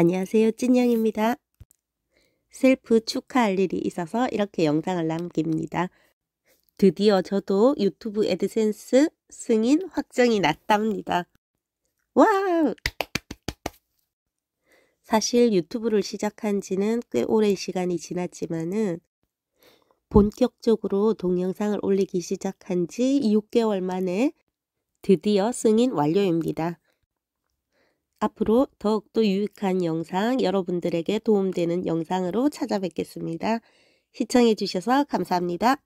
안녕하세요. 찐양입니다. 셀프 축하할 일이 있어서 이렇게 영상을 남깁니다. 드디어 저도 유튜브 애드센스 승인 확정이 났답니다. 와우! 사실 유튜브를 시작한 지는 꽤 오랜 시간이 지났지만은 본격적으로 동영상을 올리기 시작한 지 6개월 만에 드디어 승인 완료입니다. 앞으로 더욱더 유익한 영상, 여러분들에게 도움되는 영상으로 찾아뵙겠습니다. 시청해주셔서 감사합니다.